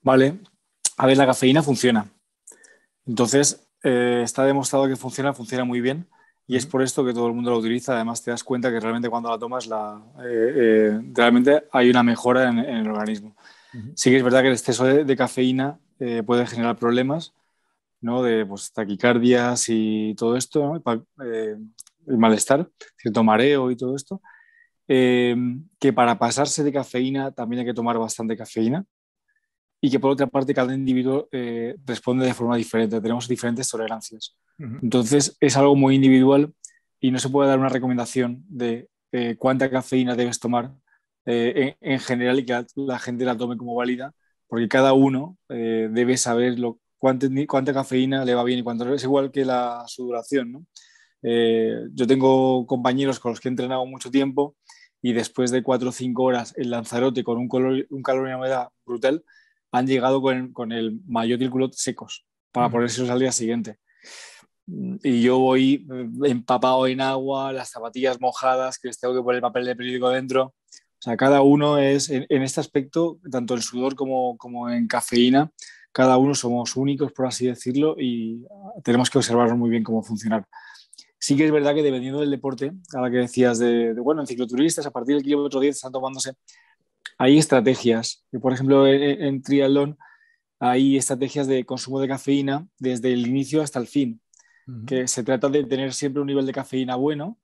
Speaker 3: Vale, a ver, la cafeína funciona. Entonces, eh, está demostrado que funciona, funciona muy bien y es por esto que todo el mundo la utiliza. Además, te das cuenta que realmente cuando la tomas, la, eh, eh, realmente hay una mejora en, el organismo. Sí que es verdad que el exceso de, cafeína puede generar problemas, ¿no? De pues, taquicardias y todo esto, el malestar, cierto mareo y todo esto. que para pasarse de cafeína también hay que tomar bastante cafeína, y que por otra parte cada individuo eh, responde de forma diferente, tenemos diferentes tolerancias. Entonces es algo muy individual y no se puede dar una recomendación de eh, cuánta cafeína debes tomar eh, en, general y que la, gente la tome como válida, porque cada uno debe saber lo, cuánta, cuánta, cafeína le va bien y cuánto es igual que la duración ¿no? yo tengo compañeros con los que he entrenado mucho tiempo y después de cuatro o cinco horas en Lanzarote con un, un calor y una humedad brutal, han llegado con, con el mayor y secos para ponerse al día siguiente. Y yo voy eh, empapado en agua, las zapatillas mojadas, que les tengo que poner el papel de periódico dentro. O sea, cada uno es, en, este aspecto, tanto en sudor como, como en cafeína, cada uno somos únicos, por así decirlo, y ah, tenemos que observar muy bien cómo funcionar. Sí que es verdad que dependiendo del deporte, a que decías, de, bueno, en cicloturistas, a partir del kilómetro 10 están tomándose hay estrategias. por ejemplo, en, Trialon hay estrategias de consumo de cafeína desde el inicio hasta el fin, que se trata de tener siempre un nivel de cafeína bueno,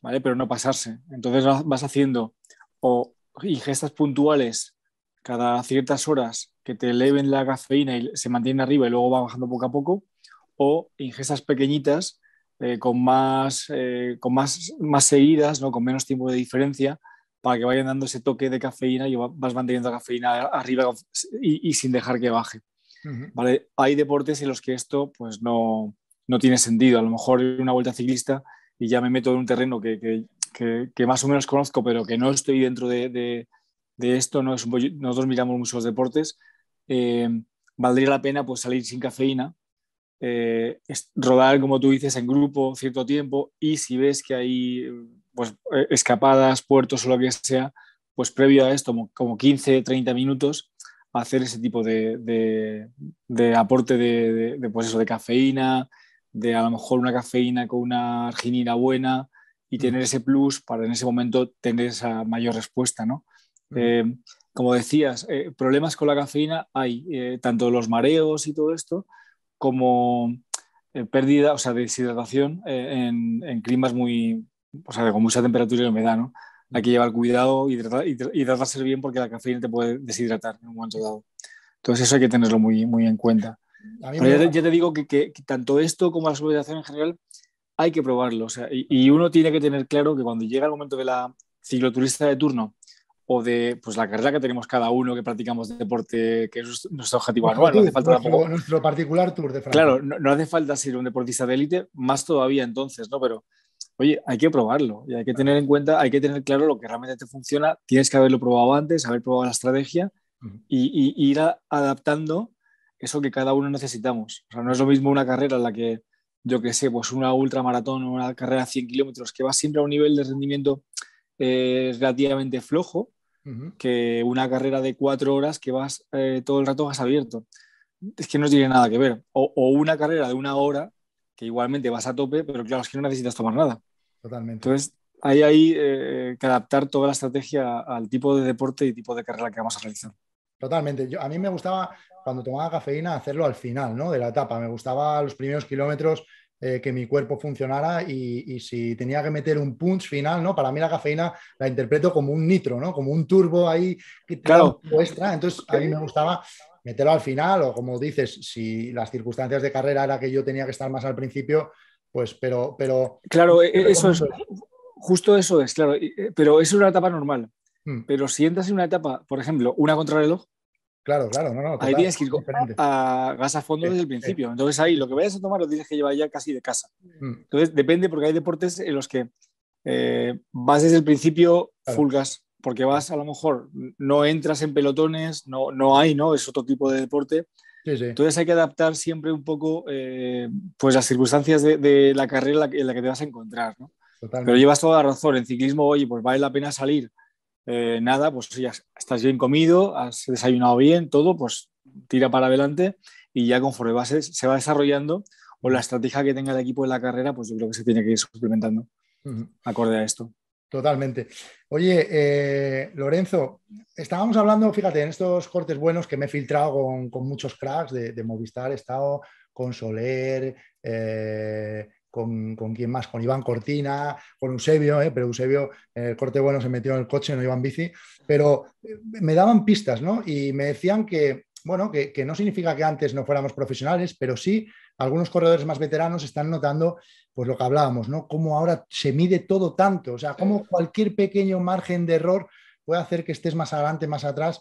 Speaker 3: ¿vale? Pero no pasarse. Entonces vas haciendo o ingestas puntuales cada ciertas horas que te eleven la cafeína y se mantiene arriba y luego va bajando poco a poco, o ingestas pequeñitas eh, con, más, eh, con más, más seguidas, ¿no? con menos tiempo de diferencia, para que vayan dando ese toque de cafeína y vas manteniendo la cafeína arriba y, sin dejar que baje. ¿Vale? Hay deportes en los que esto pues no, no, tiene sentido. A lo mejor una vuelta ciclista y ya me meto en un terreno que, que, que, más o menos conozco, pero que no estoy dentro de, de, esto. No es nosotros miramos muchos deportes. Eh, valdría la pena pues, salir sin cafeína, eh, rodar, como tú dices, en grupo cierto tiempo y si ves que hay pues, eh, escapadas, puertos o lo que sea, pues previo a esto, como 15, 30 minutos, hacer ese tipo de, aporte de, pues eso, de cafeína, de a lo mejor una cafeína con una arginina buena y mm. tener ese plus para en ese momento tener esa mayor respuesta, ¿no? Mm. Eh, como decías, eh, problemas con la cafeína hay, tanto los mareos y todo esto, como pérdida, o sea, deshidratación en, en, climas muy, o sea, con mucha temperatura y humedad, ¿no? Hay que mm. llevar cuidado y tratar, bien porque la cafeína te puede deshidratar en un momento dado. Entonces eso hay que tenerlo muy, muy en cuenta. Pero ya, te digo que, tanto esto como la suplementación en general hay que probarlo. O sea, y, uno tiene que tener claro que cuando llega el momento de la cicloturista de turno o de pues, la carrera que tenemos cada uno que practicamos de deporte, que es nuestro objetivo anual, no hace falta tampoco...
Speaker 1: Nuestro particular tour de Francia. Claro,
Speaker 3: no, no, hace falta ser un deportista de élite, más todavía entonces, ¿no? Pero Oye, hay que probarlo y hay que tener en cuenta, hay que tener claro lo que realmente te funciona. Tienes que haberlo probado antes, haber probado la estrategia e y, ir adaptando eso que cada uno necesitamos. O sea, no es lo mismo una carrera en la que, yo qué sé, pues una ultramaratón o una carrera de 100 kilómetros que va siempre a un nivel de rendimiento eh, relativamente flojo que una carrera de cuatro horas que vas eh, todo el rato vas abierto. Es que no tiene nada que ver. o una carrera de una hora igualmente vas a tope, pero claro, es que no necesitas tomar nada. Totalmente. Entonces, ahí hay eh, que adaptar toda la estrategia al tipo de deporte y tipo
Speaker 1: de carrera que vamos a realizar. Totalmente. Yo, a mí me gustaba, cuando tomaba cafeína, hacerlo al final ¿no? de la etapa. Me gustaba los primeros kilómetros eh, que mi cuerpo funcionara y, si tenía que meter un punch final, ¿no? Para mí la cafeína la interpreto como un nitro, ¿no? Como un turbo ahí que claro. muestra Entonces, a mí me gustaba meterlo al final o como dices, si las circunstancias de carrera era que yo tenía que estar más al principio, pues pero... pero claro,
Speaker 3: e, e, eso es, justo eso es, claro, eh, pero es una etapa normal. Mm. Pero si entras en una etapa, por ejemplo, una contrarreloj, Claro, claro, no, no. ahí tienes que ir a gas a fondo desde el principio. Entonces ahí lo que vayas a tomar lo tienes que llevar ya casi de casa. Mm. Entonces depende porque hay deportes en los que eh, vas desde el principio full gas porque vas a lo mejor, no entras en pelotones, no, no hay, ¿no? Es otro tipo de deporte. Entonces hay que adaptar siempre un poco eh, pues las circunstancias de, la carrera en la que te vas a
Speaker 1: encontrar. ¿no?
Speaker 3: Pero llevas toda la razón, en ciclismo, oye, pues vale la pena salir. Eh, nada, pues ya estás bien comido, has desayunado bien, todo, pues tira para adelante y ya conforme vas se, va desarrollando o la estrategia que tenga el equipo en la carrera, pues yo creo que se tiene que ir suplementando acorde a esto.
Speaker 1: Totalmente. Oye, eh, Lorenzo, estábamos hablando, fíjate, en estos cortes buenos que me he filtrado con, muchos cracks de, Movistar, he estado con Soler, eh, con, con quién más, con Iván Cortina, con Eusebio, eh, pero Eusebio en el corte bueno se metió en el coche, no iba en bici, pero me daban pistas, ¿no? Y me decían que bueno, que, no significa que antes no fuéramos profesionales, pero sí algunos corredores más veteranos están notando, pues lo que hablábamos, ¿no? Cómo ahora se mide todo tanto, o sea, cómo cualquier pequeño margen de error puede hacer que estés más adelante, más atrás,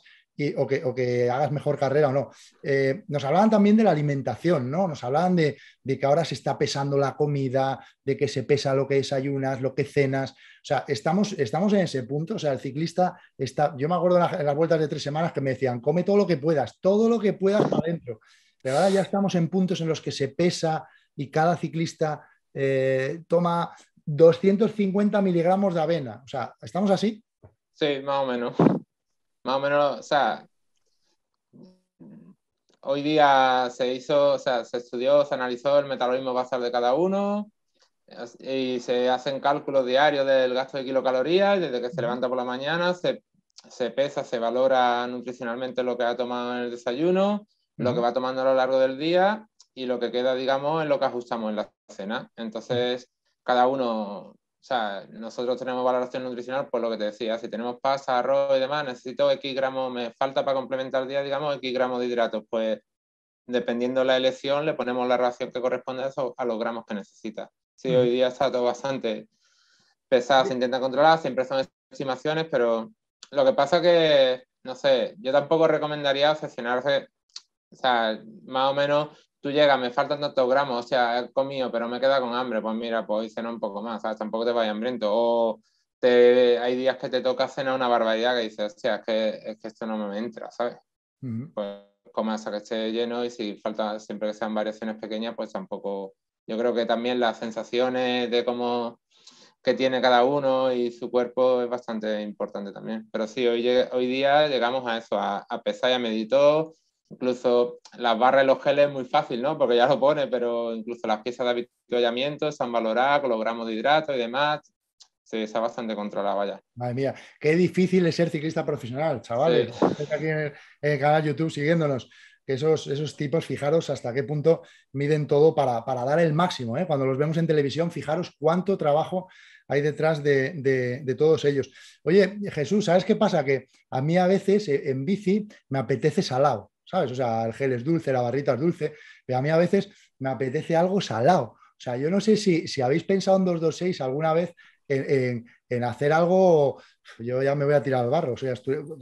Speaker 1: o, que, hagas mejor carrera o no. Eh, nos hablaban también de la alimentación, ¿no? Nos hablaban de, que ahora se está pesando la comida, de que se pesa lo que desayunas, lo que cenas. O sea, estamos, estamos en ese punto. O sea, el ciclista está. Yo me acuerdo en, las vueltas de tres semanas que me decían, come todo lo que puedas, todo lo que puedas para adentro. Pero ahora ya estamos en puntos en los que se pesa y cada ciclista eh, toma 250 miligramos de avena. O sea, ¿estamos así?
Speaker 2: Sí, más o menos más o menos, o sea, hoy día se hizo, o sea, se estudió, se analizó el metabolismo basal de cada uno y se hacen cálculos diarios del gasto de kilocalorías desde que se levanta por la mañana, se, pesa, se valora nutricionalmente lo que ha tomado en el desayuno, lo que va tomando a lo largo del día y lo que queda, digamos, es lo que ajustamos en la cena. Entonces, cada uno o sea, nosotros tenemos valoración nutricional por lo que te decía, si tenemos pasta, arroz y demás, necesito X gramos, me falta para complementar el día, digamos, X gramos de hidratos, pues dependiendo de la elección le ponemos la ración que corresponde a eso a los gramos que necesita. Si sí, hoy día está todo bastante pesado, se intenta controlar, siempre son estimaciones, pero lo que pasa que, no sé, yo tampoco recomendaría obsesionarse, o sea, más o menos tú llegas, me faltan tantos gramos, o sea, he comido, pero me queda con hambre, pues mira, pues hoy cena un poco más, ¿sabes? Tampoco te vayas hambriento. O te, hay días que te toca cenar una barbaridad que dices, o sea, es que, esto no me entra, ¿sabes? Pues comas hasta que esté lleno y si falta, siempre que sean variaciones pequeñas, pues tampoco. Yo creo que también las sensaciones de cómo que tiene cada uno y su cuerpo es bastante importante también. Pero sí, hoy, hoy día llegamos a eso, a, a pesar y a meditar Incluso las barras y los geles es muy fácil, ¿no? Porque ya lo pone, pero incluso las piezas de avituallamiento están valoradas con los gramos de hidrato y demás. Sí, está bastante controlada, vaya.
Speaker 1: Madre mía, qué difícil es ser ciclista profesional, chavales. Aquí en el, canal YouTube siguiéndonos esos, esos, tipos, fijaros hasta qué punto miden todo para, dar el máximo. ¿eh? Cuando los vemos en televisión, fijaros cuánto trabajo hay detrás de, de, todos ellos. Oye, Jesús, ¿sabes qué pasa? Que a mí a veces eh, en bici me apetece salado. ¿sabes? O sea, el gel es dulce, la barrita es dulce, pero a mí a veces me apetece algo salado. O sea, yo no sé si, habéis pensado en 226 alguna vez en, hacer algo, yo ya me voy a tirar al barro, o sea,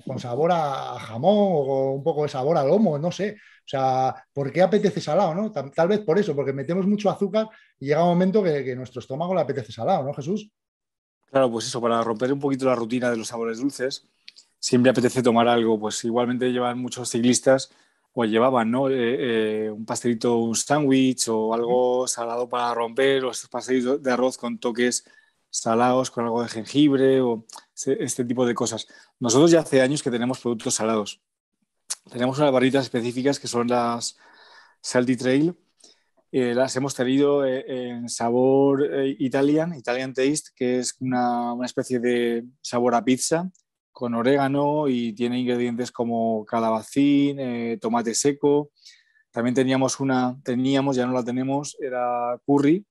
Speaker 1: con sabor a jamón o un poco de sabor a lomo, no sé. O sea, ¿por qué apetece salado? No? Tal, vez por eso, porque metemos mucho azúcar y llega un momento que, que nuestro estómago le apetece salado, ¿no, Jesús?
Speaker 3: Claro, pues eso, para romper un poquito la rutina de los sabores dulces, siempre apetece tomar algo, pues igualmente llevan muchos ciclistas o pues llevaban ¿no? Eh, eh, un pastelito, un sándwich o algo salado para romper, o estos pastelitos de arroz con toques salados, con algo de jengibre o este tipo de cosas. Nosotros ya hace años que tenemos productos salados. Tenemos unas barritas específicas que son las Salty Trail. Eh, las hemos tenido en sabor Italian, Italian Taste, que es una, una especie de sabor a pizza con orégano y tiene ingredientes como calabacín, eh, tomate seco. También teníamos una, teníamos, ya no la tenemos, era curry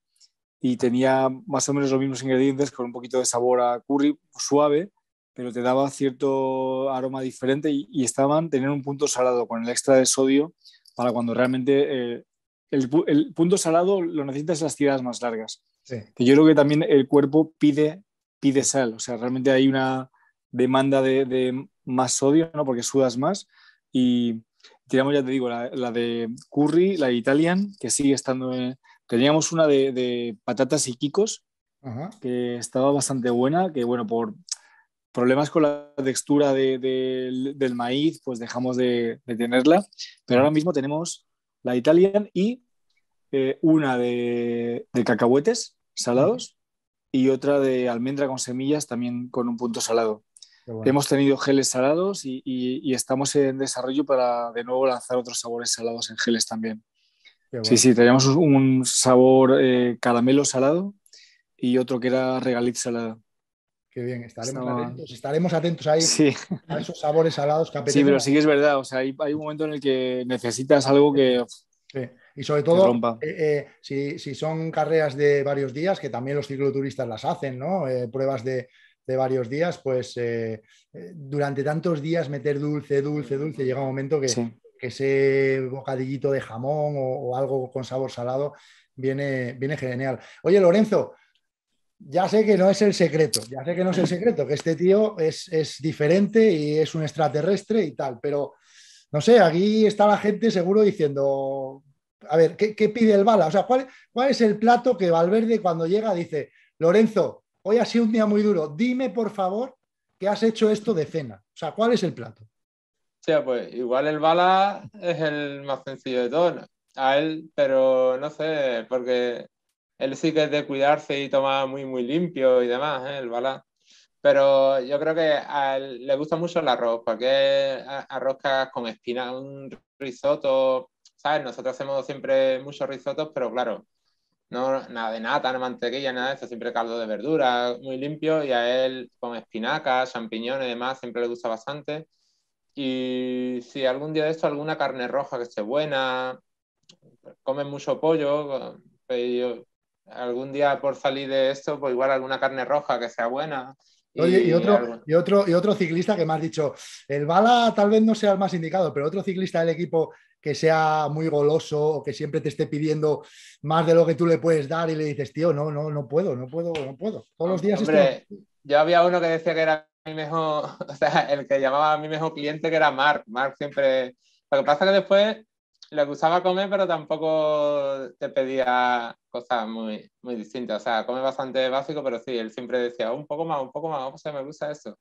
Speaker 3: y tenía más o menos los mismos ingredientes con un poquito de sabor a curry suave, pero te daba cierto aroma diferente y, estaban, teniendo un punto salado con el extra de sodio para cuando realmente eh, el, punto salado lo necesitas en las tiradas más largas. Que yo creo que también el cuerpo pide, pide sal, o sea, realmente hay una demanda de, más sodio, ¿no? porque sudas más. Y tiramos, ya te digo, la, de curry, la de Italian, que sigue estando. Teníamos una de, patatas y quicos, que estaba bastante buena, que bueno, por problemas con la textura del maíz, pues dejamos de, tenerla. Pero ahora mismo tenemos la Italian y eh, una de, cacahuetes salados y otra de almendra con semillas también con un punto salado. Hemos tenido geles salados y, estamos en desarrollo para de nuevo lanzar otros sabores salados en geles también. Sí, sí, teníamos un sabor eh, caramelo salado y otro que era regaliz salado. Qué bien, estaremos, atentos,
Speaker 1: estaremos atentos ahí a esos sabores salados que Sí, pero sí que
Speaker 3: es verdad, o sea, hay, un momento en el que necesitas algo que...
Speaker 1: Sí. Y sobre todo, eh, eh, si, son carreras de varios días, que también los cicloturistas las hacen, ¿no? pruebas de, de varios días, pues eh, eh, durante tantos días meter dulce, dulce, dulce, llega un momento que, ese bocadillito de jamón o, algo con sabor salado viene, viene genial. Oye, Lorenzo, ya sé que no es el secreto, ya sé que no es el secreto, que este tío es, diferente y es un extraterrestre y tal, pero no sé, aquí está la gente seguro diciendo, a ver, ¿qué, pide el bala? O sea, ¿cuál, es el plato que Valverde cuando llega dice, Lorenzo, hoy ha sido un día muy duro, dime por favor que has hecho esto de cena. O sea, ¿cuál es el plato?
Speaker 2: sea, pues igual el bala es el más sencillo de todos. A él, pero no sé, porque él sí que es de cuidarse y toma muy, muy limpio y demás, ¿eh? el bala. Pero yo creo que a él le gusta mucho el arroz, porque arroz con espina, un risotto, ¿sabes? Nosotros hacemos siempre muchos risotos, pero claro, no, nada de nata, no mantequilla, nada de eso, siempre caldo de verdura, muy limpio y a él con espinacas, champiñones y demás, siempre le gusta bastante. Y si algún día de esto, alguna carne roja que esté buena, come mucho pollo, pues yo, algún día por salir de esto, pues igual alguna carne roja que sea buena. y, otro,
Speaker 1: y, otro, y otro ciclista que me has dicho, el Bala tal vez no sea el más indicado, pero otro ciclista del equipo que sea muy goloso o que siempre te esté pidiendo más de lo que tú le puedes dar y le dices, tío, no, no, no puedo, no puedo, no puedo. Todos los días Hombre,
Speaker 2: Yo había uno que decía que era mi mejor, o sea, el que llamaba a mi mejor cliente que era Mark. Mark siempre. Lo que pasa es que después le gustaba comer, pero tampoco te pedía cosas muy, muy distintas. O sea, come bastante básico, pero sí, él siempre decía un poco más, un poco más, o sea, me gusta eso.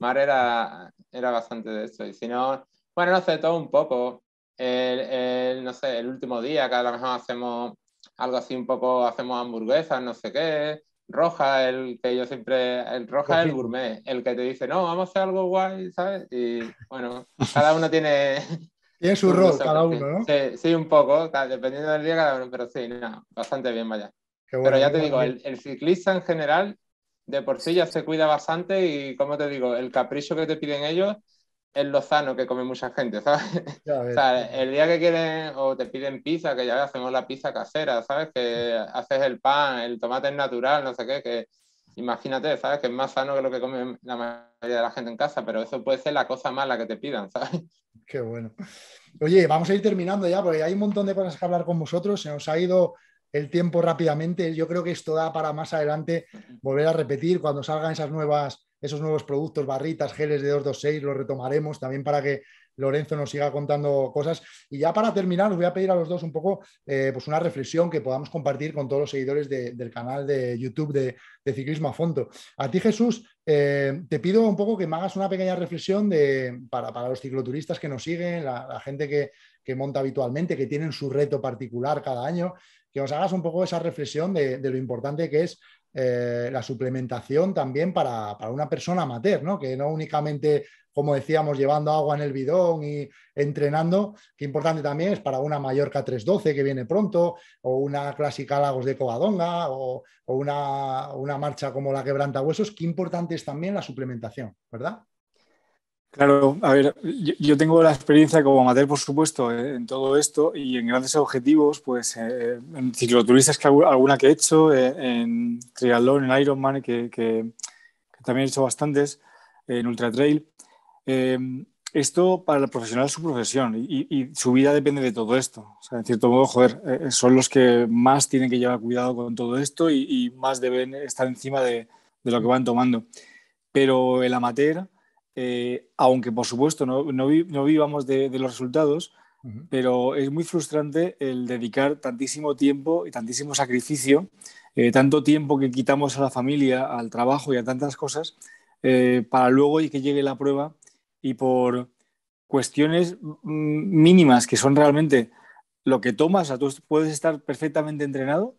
Speaker 2: Mar era, era bastante de eso. Y si no, bueno, no sé, todo un poco el, no sé, el último día, Cada vez hacemos algo así un poco, hacemos hamburguesas, no sé qué, roja, el que yo siempre, el roja es el gourmet, el que te dice, no, vamos a hacer algo guay, ¿sabes? Y bueno, cada uno tiene... Tiene su rol, cada uno, ¿no? Sí, un poco, dependiendo del día cada uno, pero sí, no, bastante bien, vaya. pero ya te digo, el, el, ciclista en general, de por sí ya se cuida bastante y, como te digo, el capricho que te piden ellos, es lo sano que come mucha gente, ¿sabes? el día que quieren o te piden pizza, que ya hacemos la pizza casera, ¿sabes? Que haces el pan, el tomate es natural, no sé qué, que imagínate, ¿sabes? Que es más sano que lo que come la mayoría de la gente en casa, pero eso puede ser la cosa mala que te pidan, ¿sabes?
Speaker 1: Qué bueno. Oye, vamos a ir terminando ya, porque hay un montón de cosas que hablar con vosotros, se nos ha ido el tiempo rápidamente, yo creo que esto da para más adelante volver a repetir cuando salgan esas nuevas esos nuevos productos, barritas, geles de 226, los retomaremos también para que Lorenzo nos siga contando cosas. Y ya para terminar, os voy a pedir a los dos un poco eh, pues una reflexión que podamos compartir con todos los seguidores del canal de YouTube de, Ciclismo a Fondo. A ti, Jesús, eh, te pido un poco que me hagas una pequeña reflexión para, los cicloturistas que nos siguen, la, gente que, monta habitualmente, que tienen su reto particular cada año, que nos hagas un poco esa reflexión de lo importante que es eh, la suplementación también para, una persona amateur, ¿no? que no únicamente, como decíamos, llevando agua en el bidón y entrenando, que importante también es para una Mallorca 312 que viene pronto, o una clásica Lagos de Covadonga, o, una, una marcha como la Quebranta Huesos, que importante es también la suplementación, ¿verdad?
Speaker 3: Claro, a ver, yo, tengo la experiencia como amateur, por supuesto, eh, en todo esto y en grandes objetivos, pues eh, en cicloturistas que alguna que he hecho, eh, en triatlón, en Ironman, que, también he hecho bastantes, en ultra trail. Em, esto para el profesional es su profesión y, su vida depende de todo esto. en cierto modo, joder, son los que más tienen que llevar cuidado con todo esto y, más deben estar encima de, de lo que van tomando. Pero el amateur eh, aunque por supuesto no, no, vivamos de, los resultados, pero es muy frustrante el dedicar tantísimo tiempo y tantísimo sacrificio, eh, tanto tiempo que quitamos a la familia, al trabajo y a tantas cosas, eh, para luego y que llegue la prueba y por cuestiones mínimas que son realmente lo que tomas, tú puedes estar perfectamente entrenado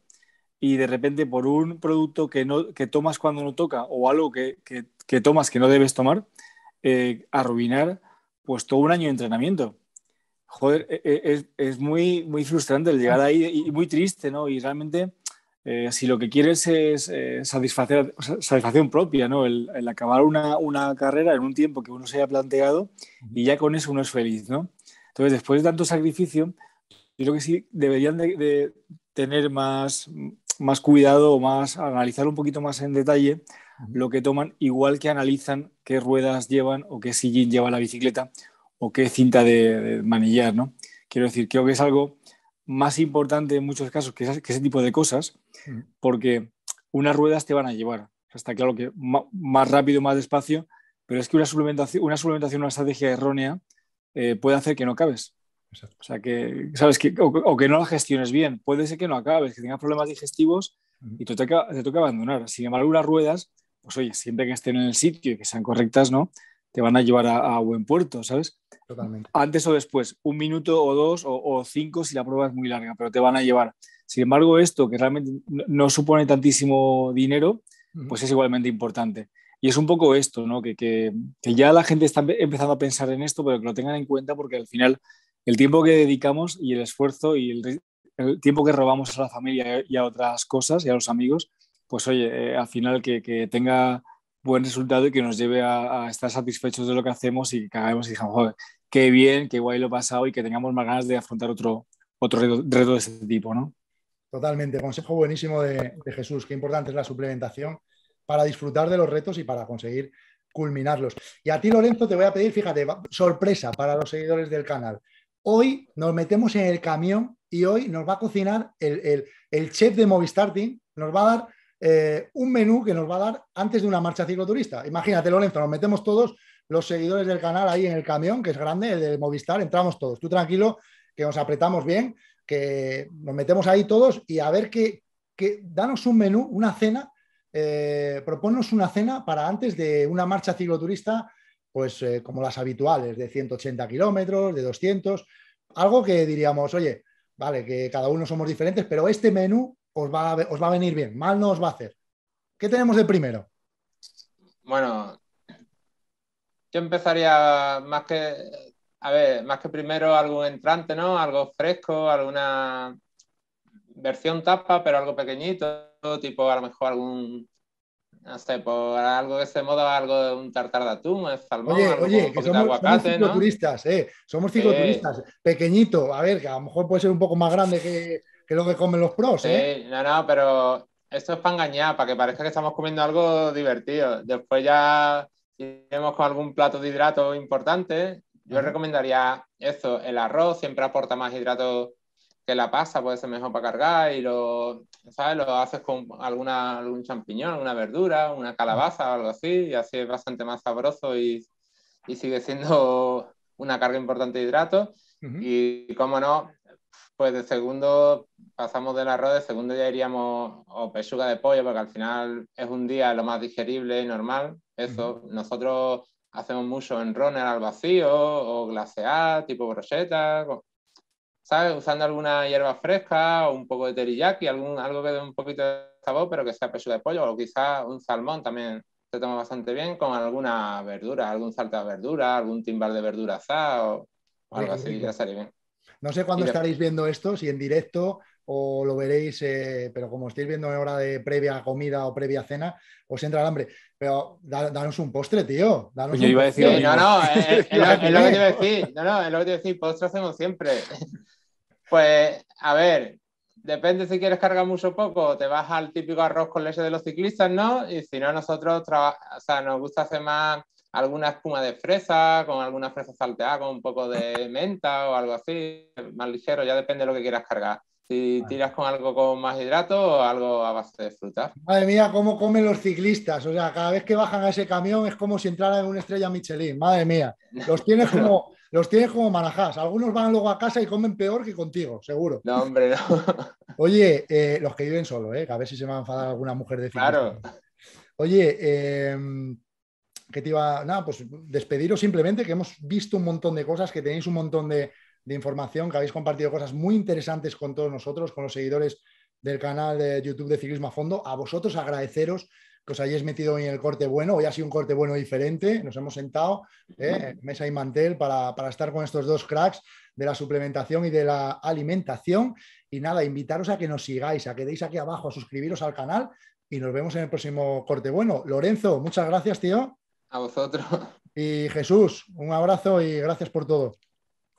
Speaker 3: y de repente por un producto que, no, que tomas cuando no toca o algo que, que tomas que no debes tomar, eh, arruinar pues todo un año de entrenamiento. Joder, e, e, es, es muy, muy frustrante el llegar ahí y muy triste, ¿no? Y realmente, eh, si lo que quieres es eh, satisfacción propia, ¿no? El, acabar una, una, carrera en un tiempo que uno se haya planteado y ya con eso uno es feliz, ¿no? Entonces, después de tanto sacrificio, yo creo que sí deberían de, de tener más, más cuidado, más analizar un poquito más en detalle lo que toman, igual que analizan qué ruedas llevan o qué sillín lleva la bicicleta o qué cinta de, manillar, ¿no? Quiero decir, creo que es algo más importante en muchos casos que, ese, tipo de cosas, porque unas ruedas te van a llevar. está claro que más rápido, más despacio, pero es que una suplementación, una, estrategia errónea eh, puede hacer que no cabes. O sea que, ¿sabes? Que, o, que no la gestiones bien. Puede ser que no acabes, que tengas problemas digestivos y te toca, te toca abandonar. Sin embargo, las ruedas, pues oye, siempre que estén en el sitio y que sean correctas, ¿no? Te van a llevar a, buen puerto, ¿sabes? Antes o después, un minuto o dos o, cinco si la prueba es muy larga, pero te van a llevar. Sin embargo, esto que realmente no supone tantísimo dinero, pues es igualmente importante. Y es un poco esto, ¿no? Que, que, ya la gente está empezando a pensar en esto, pero que lo tengan en cuenta porque al final el tiempo que dedicamos y el esfuerzo y el, tiempo que robamos a la familia y a otras cosas y a los amigos, pues oye, eh, al final que, tenga buen resultado y que nos lleve a, estar satisfechos de lo que hacemos y que hagamos y digamos, joder, qué bien, qué guay lo pasado y que tengamos más ganas de afrontar otro, otro reto, de este tipo,
Speaker 1: ¿no? Totalmente, consejo buenísimo de, de Jesús, qué importante es la suplementación para disfrutar de los retos y para conseguir culminarlos. Y a ti, Lorenzo, te voy a pedir, fíjate, sorpresa para los seguidores del canal. Hoy nos metemos en el camión y hoy nos va a cocinar el, chef de Movistar Team, nos va a dar eh, un menú que nos va a dar antes de una marcha cicloturista. Imagínate, Lorenzo, nos metemos todos los seguidores del canal ahí en el camión, que es grande, el de Movistar, entramos todos. Tú tranquilo, que nos apretamos bien, que nos metemos ahí todos y a ver qué, que danos un menú, una cena, eh, una cena para antes de una marcha cicloturista pues eh, como las habituales, de 180 kilómetros, de 200, algo que diríamos, oye, vale, que cada uno somos diferentes, pero este menú os va, a, os va a venir bien, mal no os va a hacer. ¿Qué tenemos de primero?
Speaker 2: Bueno, yo empezaría más que, a ver, más que primero algún entrante, ¿no? Algo fresco, alguna versión tapa, pero algo pequeñito, tipo a lo mejor algún no sé, por algo de ese modo, algo de un tartar de atún, salmón, oye, que de aguacate, somos cicloturistas,
Speaker 1: eh, somos cicloturistas, turistas pequeñito, a ver, que a lo mejor puede ser un poco más grande que, lo que comen los pros, sí, ¿eh?
Speaker 2: no, no, pero esto es para engañar, para que parezca que estamos comiendo algo divertido. Después ya iremos con algún plato de hidrato importante. Yo recomendaría eso, el arroz siempre aporta más hidratos la pasta puede ser mejor para cargar y lo, ¿sabes? lo haces con alguna, algún champiñón, una verdura, una calabaza o algo así, y así es bastante más sabroso y, sigue siendo una carga importante de hidratos. Y como no, pues de segundo pasamos del arroz, de segundo ya iríamos o pechuga de pollo, porque al final es un día lo más digerible y normal. Eso, nosotros hacemos mucho en runner al vacío o glasear, tipo brocheta, ¿sabes? Usando alguna hierba fresca o un poco de teriyaki, algún, algo que dé un poquito de sabor, pero que sea pecho de pollo, o quizá un salmón también se toma bastante bien con alguna verdura, algún salto de verdura, algún timbal de verdura o algo así, ya estaría bien.
Speaker 1: No sé cuándo estaréis viendo esto, si en directo o lo veréis, eh, pero como estáis viendo en hora de previa comida o previa cena, os entra el hambre. Pero danos un postre, tío. yo iba a decir. no, no, es, lo, que te iba a
Speaker 2: decir. No, no, es lo que decir. Postre hacemos siempre. Pues, a ver, depende si quieres cargar mucho o poco, te vas al típico arroz con leche de los ciclistas, ¿no? Y si no, nosotros o sea, nos gusta hacer más alguna espuma de fresa, con alguna fresa salteada, con un poco de menta o algo así, más ligero, ya depende de lo que quieras cargar. Si tiras con algo con más hidrato o algo a base de fruta.
Speaker 1: Madre mía, cómo comen los ciclistas. O sea, cada vez que bajan a ese camión es como si entraran en una estrella Michelin. Madre mía. Los tienes como, los tienes como manajás. Algunos van luego a casa y comen peor que contigo, seguro. No,
Speaker 2: hombre, no.
Speaker 1: Oye, eh, los que viven solo, eh, a ver si se me va a enfadar alguna mujer de Claro. Oye, eh, que te iba. Nada, pues despediros simplemente, que hemos visto un montón de cosas, que tenéis un montón de información, que habéis compartido cosas muy interesantes con todos nosotros, con los seguidores del canal de YouTube de Ciclismo a Fondo. A vosotros agradeceros que os hayáis metido en el corte bueno. Hoy ha sido un corte bueno diferente. Nos hemos sentado, eh, mesa y mantel, para, para, estar con estos dos cracks de la suplementación y de la alimentación. Y nada, invitaros a que nos sigáis, a que deis aquí abajo, a suscribiros al canal y nos vemos en el próximo corte bueno. Lorenzo, muchas gracias, tío. A vosotros. Y Jesús, un abrazo y gracias por todo.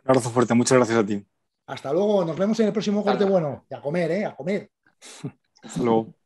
Speaker 3: Un abrazo fuerte, muchas gracias a ti.
Speaker 1: Hasta luego, nos vemos en el próximo corte bueno. Y a comer, ¿eh? A comer.
Speaker 3: Hasta luego.